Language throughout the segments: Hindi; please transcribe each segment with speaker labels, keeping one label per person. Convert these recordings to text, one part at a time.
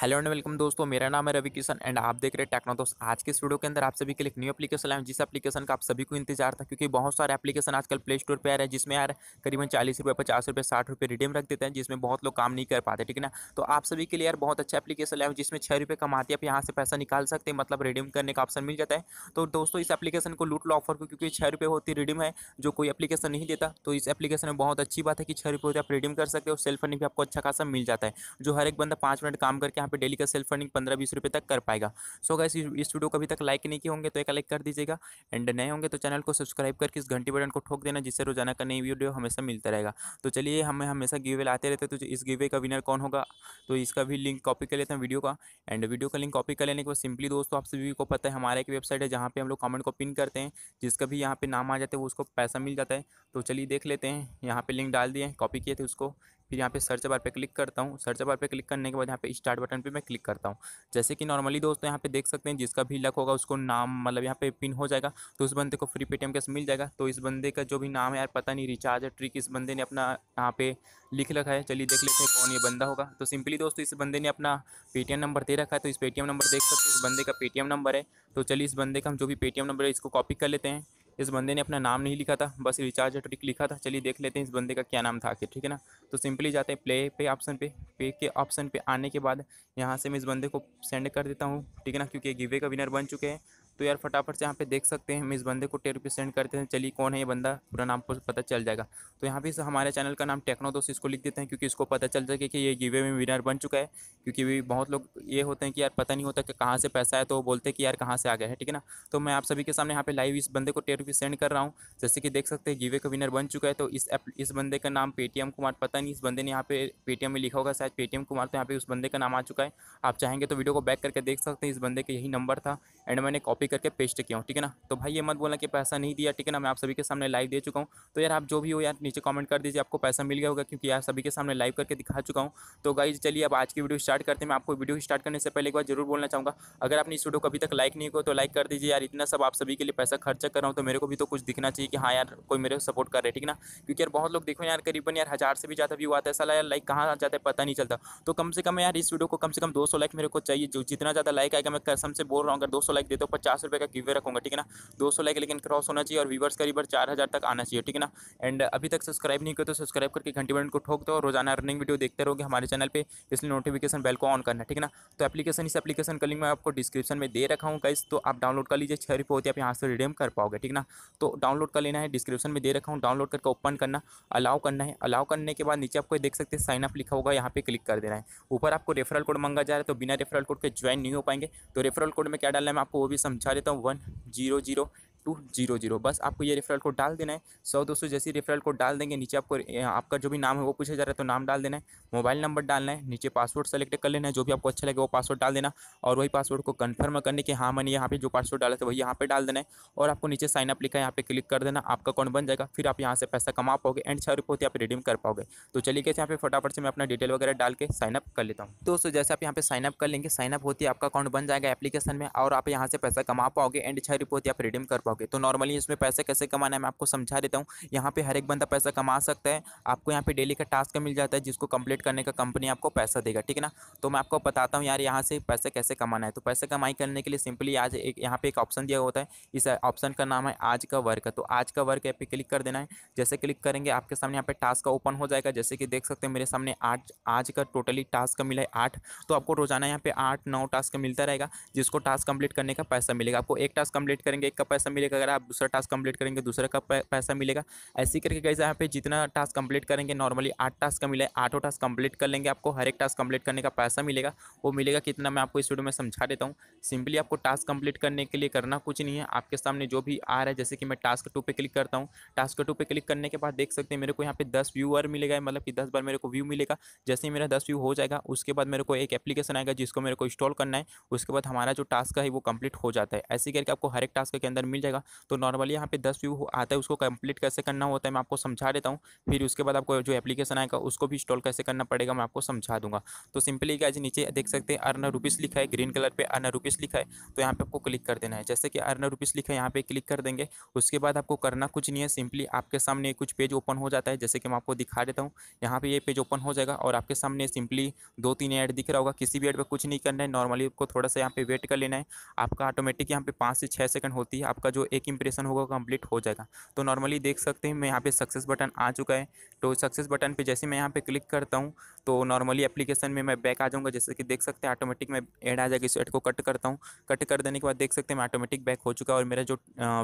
Speaker 1: हेलो एंड वेलकम दोस्तों मेरा नाम है रवि किशन एंड आप देख रहे हैं टेक्नो दोस्त आज के वीडियो के अंदर आप सभी के लिए एक न्यू एप्लीकेशन लाए जिस एप्लीकेशन का आप सभी को इंतजार था क्योंकि बहुत सारे एप्लीकेशन आजकल प्ले स्टोर पर आ रहे हैं जिसमें यार करीबन चालीस रुपये पचास रुपये साठ रुपये रिडीम रख देते हैं जिसमें बहुत लोग काम नहीं कर पाते ठीक है ना तो आप सभी के लिए यार बहुत अच्छा एप्लीकेशन है जिसमें छः रुपये कमाते आप यहाँ से पैसा निकाल सकते हैं मतलब रिडीम करने का ऑप्शन मिल जाता है तो दोस्तों इस एप्लीकेशन को लूट लो ऑफर को क्योंकि छः रुपये होती रिडीम है जो कोई एप्लीकेशन नहीं देता तो इस एप्लीकेशन में बहुत अच्छी बात है कि छः रुपये होती आप रिडीम कर सकते हो सेल फंडिंग भी आपको अच्छा खासा मिल जाता है जो हर एक बंदा पाँच मिनट काम करके यहाँ पे डेली का सेल्फ अर्निंग पंद्रह बीस रुपये तक कर पाएगा सो गैस इस वीडियो को अभी तक लाइक नहीं किए होंगे तो एक लाइक कर दीजिएगा एंड नए होंगे तो चैनल को सब्सक्राइब करके इस घंटी बटन को ठोक देना जिससे रोजाना का नई वीडियो हमेशा मिलता रहेगा तो चलिए हमें हमेशा गिवे लाते रहते तो इस गिवे का विनर कौन होगा तो इसका भी लिंक कॉपी कर लेते हैं वीडियो का एंड वीडियो का लिंक कॉपी कर लेने के बाद सिंपली दोस्तों आप सभी को पता है हमारा एक वेबसाइट है जहाँ पे हम लोग कमेंट को पिन करते हैं जिसका भी यहाँ पे नाम आ जाता है वो उसको पैसा मिल जाता है तो चलिए देख लेते हैं यहाँ पे लिंक डाल दिए कॉपी किए थे उसको फिर यहाँ पे सर्च बार पे क्लिक करता हूँ सर्च बार पे क्लिक करने के बाद यहाँ पे स्टार्ट बटन पे मैं क्लिक करता हूँ जैसे कि नॉर्मली दोस्तों यहाँ पे देख सकते हैं जिसका भी लक होगा उसको नाम मतलब यहाँ पे पिन हो जाएगा तो उस बंदे को फ्री पेटीएम कैसे मिल जाएगा तो इस बंदे का जो भी नाम है यार पता नहीं रिचार्ज है ट्रिक इस बंदे ने अपना यहाँ पे लिख रखा है चलिए देख लेते हैं कौन ये बंदा होगा तो सिंपली दोस्तों इस बंदे ने अपना पेटीएम नंबर दे रखा है तो इस पेटीएम नंबर देख सकते हैं इस बंदे का पेटीएम नंबर है तो चलिए इस बंदे का हम जो भी पेटीएम नंबर है इसको कॉपी कर लेते हैं इस बंदे ने अपना नाम नहीं लिखा था बस रिचार्ज ट्रिक लिखा था चलिए देख लेते हैं इस बंदे का क्या नाम था आखिर ठीक है ना तो सिंपली जाते हैं प्ले पे ऑप्शन पे पे के ऑप्शन पे आने के बाद यहाँ से मैं इस बंदे को सेंड कर देता हूँ ठीक है ना क्योंकि गिवे का विनर बन चुके हैं तो यार फटाफट से यहाँ पे देख सकते हैं हम इस बंदे को टेन रुपीज़ सेंड करते हैं चलिए कौन है ये बंदा पूरा नाम को पता चल जाएगा तो यहाँ पे हमारे चैनल का नाम टेक्नो दोस्त इसको लिख देते हैं क्योंकि इसको पता चल जाएगा कि ये गिवे में विनर बन चुका है क्योंकि भी बहुत लोग ये होते हैं कि यार पता नहीं होता कि कहाँ से पैसा है तो वो बोलते हैं कि यार कहाँ से आ गया है ठीक है ना तो मैं आप सभी के सामने यहाँ पे लाइव इस बंदे को टेन रुपये सेंड कर रहा हूँ जैसे कि देख सकते हैं गिवे का विनर बन चुका है तो इस इस बंदे का नाम पेटीएम कुमार पता नहीं इस बंदे ने यहाँ पे पेटीएम में लिखा होगा शायद पेटीएम कुमार तो यहाँ पे उस बंदे का नाम आ चुका है आप चाहेंगे तो वीडियो को बैक करके देख सकते हैं इस बंदे का यही नंबर था एंड मैंने कॉपी करके पेस्ट किया हूँ ठीक है ना तो भाई ये मत बोलना कि पैसा नहीं दिया ठीक है ना मैं आप सभी के सामने लाइव दे चुका हूँ तो यार आप जो भी हो यार नीचे कमेंट कर दीजिए आपको पैसा मिल गया होगा क्योंकि यार सभी के सामने लाइव करके दिखा चुका हूँ तो गाइज चलिए अब आज की वीडियो स्टार्ट करते हैं मैं आपको वीडियो स्टार्ट करने से पहले एक बार जरूर बोलना चाहूँगा अगर आपने इस वीडियो को अभी तक लाइक नहीं हो तो लाइक कर दीजिए यार इतना सब आप सभी के लिए पैसा खर्चा कर रहा हूँ तो मेरे को भी तो कुछ दिखना चाहिए कि हाँ यार कोई मेरे सपोर्ट कर रहे ठीक है ना क्योंकि यार बहुत लोग देखो यार करीबन यार हज़ार से भी ज़्यादा व्यू आता है साला यार लाइक कहाँ जाता है पता नहीं चलता तो कम से कम यार इस वीडियो को कम से कम दो लाइक मेरे को चाहिए जो जितना ज़्यादा लाइक आएगा मैं कसम से बोल रहा हूँ अगर दो लाइक देता हूँ पचास रुपये का गिवे रखूँगा ठीक है ना दो लाइक लेकिन क्रॉस होना चाहिए और व्यवर्स करीब चार तक आना चाहिए ठीक है ना एंड अभी तक सब्सक्राइब नहीं किया तो सब्सक्राइब करके घंटी बटन को ठोक दो रोजाना अर्निंग वीडियो देखते रहोगे हमारे चैनल पर इसलिए नोटिफिकेशन बेल को ऑन करना ठीक है ना तो एप्लीकेशन इस एप्लीकेशन का लिंक मैं आपको डिस्क्रिप्शन में दे रखा हूँ गाइस तो आप डाउनलोड कर लीजिए छह रुपये होती है आप यहाँ से रिडीम कर पाओगे ठीक ना तो डाउनलोड कर लेना है डिस्क्रिप्शन में दे रखा हूँ डाउनलोड करके ओपन करना अलाउ करना है अलाउ करने के बाद नीचे आपको देख सकते हैं साइन अप लिखा होगा यहाँ पे क्लिक कर देना है ऊपर आपको रेफरल कोड मंगा जा रहा है तो बिना रेफरल कोड के ज्वाइन नहीं हो पाएंगे तो रेफरल कोड में क्या डालना है आपको वो भी समझा देता हूँ one zero zero two zero zero बस आपको ये रेफरल कोड डाल देना है सौ दो सौ जैसे रेफरल कोड डाल देंगे नीचे आपको आपका जो भी नाम है वो पूछा जा रहा है तो नाम डाल देना है मोबाइल नंबर डालना है नीचे पासवर्ड सेलेक्ट कर लेना है जो भी आपको अच्छा लगे वो पासवर्ड डाल देना और वही पासवर्ड को कन्फर्म करने के हाँ मैंने यहाँ पे जो पासवर्ड डाला था वही यहाँ पे डाल देना है और आपको नीचे साइन अप लिखा है यहाँ पे क्लिक कर देना आपका अकाउंट बन जाएगा फिर आप यहाँ से पैसा कमा पाओगे एंड छः रुपये होती आप रिडीम कर पाओगे तो चलिए कैसे यहाँ पे फटाफट से मैं अपना डिटेल वगैरह डाल के साइन अप कर लेता हूँ दोस्तों जैसे आप यहाँ पे साइन अप कर लेंगे साइन अप होती है आपका अकाउंट बन जाएगा एप्लीकेशन में और आप यहाँ से पैसा कमा पाओगे एंड छः रुपये होती आप रिडीम कर पाओगे पाओगे तो नॉर्मली इसमें पैसे कैसे कमाना है मैं आपको समझा देता हूँ यहाँ पे हर एक बंदा पैसा कमा सकता है आपको यहाँ पे डेली का टास्क मिल जाता है जिसको कंप्लीट करने का कंपनी आपको पैसा देगा ठीक है ना तो मैं आपको बताता हूँ यार यहाँ से पैसे कैसे कमाना है तो पैसे कमाई करने के लिए सिंपली आज एक यहाँ पे एक ऑप्शन दिया होता है इस ऑप्शन का नाम है आज का वर्क तो आज का वर्क यहाँ पे क्लिक कर देना है जैसे क्लिक करेंगे आपके सामने यहाँ पे टास्क का ओपन हो जाएगा जैसे कि देख सकते हैं मेरे सामने आज आज का टोटली टास्क मिला है आठ तो आपको रोजाना यहाँ पे आठ नौ टास्क मिलता रहेगा जिसको टास्क कंप्लीट करने का पैसा मिलेगा आपको एक टास्क कंप्लीट करेंगे एक का पैसा मिलेगा मिलेगा अगर आप दूसरा टास्क कंप्लीट करेंगे दूसरा का पैसा मिलेगा ऐसे करके कैसे यहाँ पे जितना टास्क कंप्लीट करेंगे नॉर्मली आठ टास्क का मिला है आठों टास्क कंप्लीट कर लेंगे आपको हर एक टास्क कंप्लीट करने का पैसा मिलेगा वो मिलेगा कितना मैं आपको इस वीडियो में समझा देता हूँ सिंपली आपको टास्क कंप्लीट करने के लिए करना कुछ नहीं है आपके सामने जो भी आ रहा है जैसे कि मैं टास्क टू पर क्लिक करता हूँ टास्क टू पर क्लिक करने के बाद देख सकते हैं मेरे को यहाँ पे दस व्यूअर मिलेगा मतलब कि दस बार मेरे को व्यू मिलेगा जैसे ही मेरा दस व्यू हो जाएगा उसके बाद मेरे को एक एप्लीकेशन आएगा जिसको मेरे को इंस्टॉल करना है उसके बाद हमारा जो टास्क है वो कंप्लीट हो जाता है ऐसे करके आपको हर एक टास्क के अंदर मिल जाएगा जाएगा तो नॉर्मली यहाँ पे दस व्यू आता है उसको कंप्लीट कैसे करना होता है मैं आपको समझा देता हूँ फिर उसके बाद आपको जो एप्लीकेशन आएगा उसको भी इंस्टॉल कैसे करना पड़ेगा मैं आपको समझा दूंगा तो सिंपली क्या नीचे देख सकते हैं अर्न रुपीज़ लिखा है ग्रीन कलर पर अर्न रुपीज़ लिखा है तो यहाँ पर आपको क्लिक कर देना है जैसे कि अर्न रुपीज़ लिखा है यहाँ पर क्लिक कर देंगे उसके बाद आपको करना कुछ नहीं है सिंपली आपके सामने कुछ पेज ओपन हो जाता है जैसे कि मैं आपको दिखा देता हूँ यहाँ पर ये पेज ओपन हो जाएगा और आपके सामने सिंपली दो तीन ऐड दिख रहा होगा किसी भी एड पर कुछ नहीं करना है नॉर्मली आपको थोड़ा सा यहाँ पे वेट कर लेना है आपका ऑटोमेटिक यहाँ पे पाँच से छः सेकंड होती है आपका जो एक इम्प्रेशन होगा कंप्लीट हो जाएगा तो नॉर्मली देख सकते हैं मैं यहाँ पे सक्सेस बटन आ चुका है तो सक्सेस बटन पे जैसे मैं यहाँ पे क्लिक करता हूँ तो नॉर्मली एप्लीकेशन में मैं बैक आ जाऊँगा जैसे कि देख सकते हैं ऑटोमेटिक मैं ऐड आ जाएगा इस एड को कट करता हूँ कट कर देने के बाद देख सकते हैं मैं ऑटोमेटिक बैक हो चुका और मेरा जो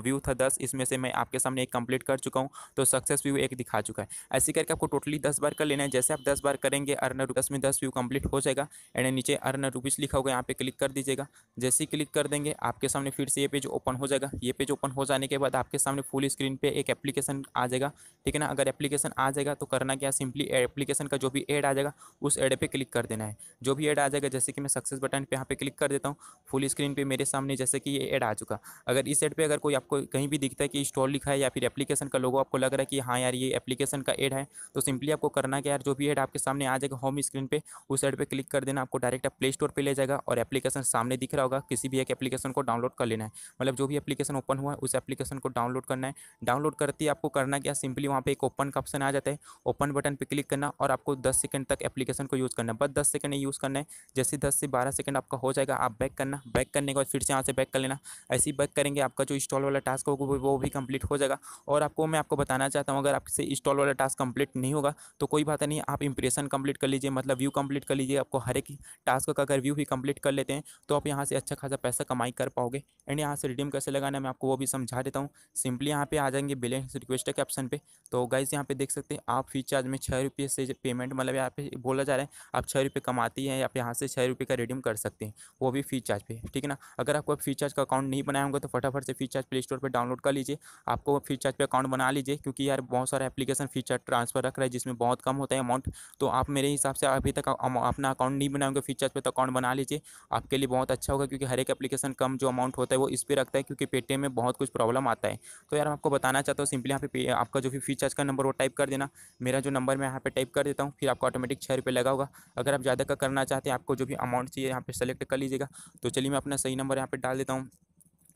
Speaker 1: व्यू था दस इसमें से मैं आपके सामने एक कंप्लीट कर चुका हूँ तो सक्सेस व्यू एक दिखा चुका है ऐसे करके आपको टोटली दस बार कर लेना है जैसे आप दस बार करेंगे अर्नर रुपीस में दस व्यू कम्प्लीट हो जाएगा एंड नीचे अर्नर रुपीस लिखा होगा यहाँ पे क्लिक कर दीजिएगा जैसे ही क्लिक कर देंगे आपके सामने फिर से ये पेज ओपन हो जाएगा ये पेज ओपन हो जाने के बाद आपके सामने फुल स्क्रीन पे एक एप्लीकेशन आ जाएगा ठीक है ना अगर एप्लीकेशन आ जाएगा तो करना क्या सिंपली एप्लीकेशन का जो भी एड आ जाएगा उस एड पर क्लिक कर देना है जो भी एड आ जाएगा जैसे कि मैं सक्सेस बटन पर यहाँ पर क्लिक कर देता हूँ फुल स्क्रीन पर मेरे सामने जैसे कि ये एड आ चुका अगर इस एड पर अगर कोई आपको कहीं भी दिखता है कि स्टॉल लिखा है या फिर एप्लीकेशन का लोगो आपको लग रहा है कि हाँ यार ये एप्लीकेशन का एड है तो सिंपली आपको करना क्या यार जो भी एड आपके सामने आ जाएगा होम स्क्रीन पर उस एड पर क्लिक कर देना आपको डायरेक्ट आप प्ले स्टोर पर ले जाएगा और एप्लीकेशन सामने दिख रहा होगा किसी भी एक एप्लीकेशन को डाउनलोड कर लेना है मतलब जो भी एप्लीकेशन ओपन ओपन हुआ है उस एप्लीकेशन को डाउनलोड करना है डाउनलोड करते ही आपको करना क्या सिंपली वहाँ पे एक ओपन का ऑप्शन आ जाता है ओपन बटन पर क्लिक करना और आपको दस सेकेंड तक एप्लीकेशन को यूज़ करना है बस दस सेकेंड यूज़ करना है जैसे दस से बारह सेकेंड आपका हो जाएगा आप बैक करना बैक करने के बाद फिर से यहाँ से बैक कर लेना ऐसे ही बैक करेंगे आपका जो इंस्टॉल वाला टास्क होगा वो भी कंप्लीट हो जाएगा और आपको मैं आपको बताना चाहता हूँ अगर आपसे इंस्टॉल वाला टास्क कंप्लीट नहीं होगा तो कोई बात नहीं आप इंप्रेशन कंप्लीट कर लीजिए मतलब व्यू कंप्लीट कर लीजिए आपको हर एक टास्क का अगर व्यू भी कंप्लीट कर लेते हैं तो आप यहाँ से अच्छा खासा पैसा कमाई कर पाओगे एंड यहाँ से रिडीम कैसे लगाना मैं आपको आपको वो भी समझा देता हूँ सिंपली यहाँ पे आ जाएंगे बैलेंस रिक्वेस्ट के ऑप्शन पे तो गाइज यहाँ पे देख सकते हैं आप फ्री चार्ज में छः रुपये से पेमेंट मतलब यहाँ पे बोला जा रहा है आप छः रुपये कमाती हैं आप यहाँ से छः रुपये का रिडीम कर सकते हैं वो भी फ्री चार्ज पे ठीक है ना अगर आपको फ्री चार्ज का अकाउंट नहीं बनाया होगा तो फटाफट से फ्री चार्ज प्ले स्टोर पर डाउनलोड कर लीजिए आपको फ्री चार्ज पर अकाउंट बना लीजिए क्योंकि यार बहुत सारे एप्लीकेशन फ्री चार्ज ट्रांसफर रख रहा है जिसमें बहुत कम होता है अमाउंट तो आप मेरे हिसाब से अभी तक अपना अकाउंट नहीं बनाएंगे फ्री चार्ज पर तो अकाउंट बना लीजिए आपके लिए बहुत अच्छा होगा क्योंकि हर एक एप्लीकेशन कम जो अमाउंट होता है वो इस पर रखता है क्योंकि पेटीएम में में बहुत कुछ प्रॉब्लम आता है तो यार मैं आपको बताना चाहता हूँ सिंपली यहाँ पे आपका जो भी फी चार्ज का नंबर वो टाइप कर देना मेरा जो नंबर मैं यहाँ पे टाइप कर देता हूँ फिर आपको ऑटोमेटिक छः रुपये लगा होगा अगर आप ज़्यादा का करना चाहते हैं आपको जो भी अमाउंट चाहिए यहाँ पर सेलेक्ट कर लीजिएगा तो चलिए मैं अपना सही नंबर यहाँ पर डाल देता हूँ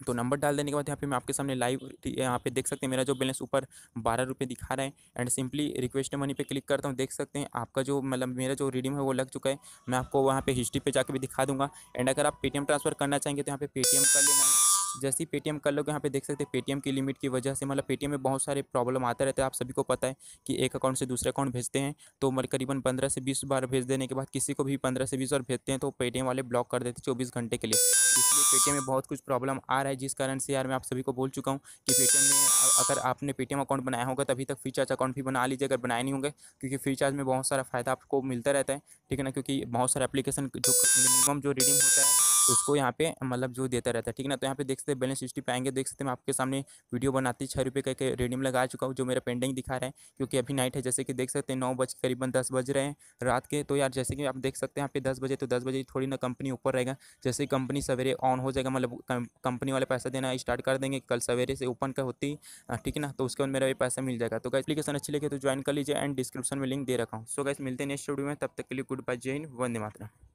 Speaker 1: तो नंबर डाल देने के बाद यहाँ पे मैं आपके सामने लाइव यहाँ पे देख सकते हैं मेरा जो बैलेंस ऊपर बारह रुपये दिखा रहा है एंड सिंपली रिक्वेस्ट मनी पे क्लिक करता हूँ देख सकते हैं आपका जो मतलब मेरा जो रिडीम है वो लग चुका है मैं आपको वहाँ पे हिस्ट्री पे जाके भी दिखा दूंगा एंड अगर आप पेटीएम ट्रांसफ़र करना चाहेंगे तो यहाँ पे पेटीएम कर लेना है जैसे ही पेटीएम कर लोगे यहाँ पे देख सकते हैं पेटीएम की लिमिट की वजह से मतलब पेटीएम में बहुत सारे प्रॉब्लम आते रहते हैं आप सभी को पता है कि एक अकाउंट से दूसरे अकाउंट भेजते हैं तो मतलब करीबन पंद्रह से बीस बार भेज देने के बाद किसी को भी पंद्रह से बीस बार भेजते हैं तो पेटीएम वाले ब्लॉक कर देते चौबीस घंटे के लिए इसलिए पेटीएम में बहुत कुछ प्रॉब्लम आ रहा है जिस कारण से यार मैं आप सभी को बोल चुका हूँ कि पेटीएम में अगर आपने पेटीएम अकाउंट बनाया होगा तो अभी तक फ्री चार्ज अकाउंट भी बना लीजिए अगर बनाए नहीं होंगे क्योंकि फ्री चार्ज में बहुत सारा फ़ायदा आपको मिलता रहता है ठीक है ना क्योंकि बहुत सारा एप्लीकेशन जो मिनिमम जो रिडीम होता है उसको यहाँ पे मतलब जो देता रहता है ठीक ना तो यहाँ पे देख सकते हैं बैलेंस हिस्ट्री पाएंगे देख सकते हैं मैं आपके सामने वीडियो बनाती छः रुपये का रेडियम लगा चुका हूँ जो मेरा पेंडिंग दिखा रहा है क्योंकि अभी नाइट है जैसे कि देख सकते हैं नौ बज करीबन दस बज रहे हैं रात के तो यार जैसे कि आप देख सकते हैं यहाँ पे दस बजे तो दस बजे थोड़ी ना कंपनी ऊपर रहेगा जैसे कंपनी सवेरे ऑन हो जाएगा मतलब कंपनी वाले पैसा देना स्टार्ट कर देंगे कल सवेरे से ओपन का होती ठीक है ना तो उसके बाद मेरा भी पैसा मिल जाएगा तो एप्लीकेशन अच्छी लगे तो ज्वाइन कर लीजिए एंड डिस्क्रिप्शन में लिंक दे रखा हूँ सो गैस मिलते हैं नेक्स्ट वीडियो में तब तक के लिए गुड बाय जय हिंद वंदे मातरम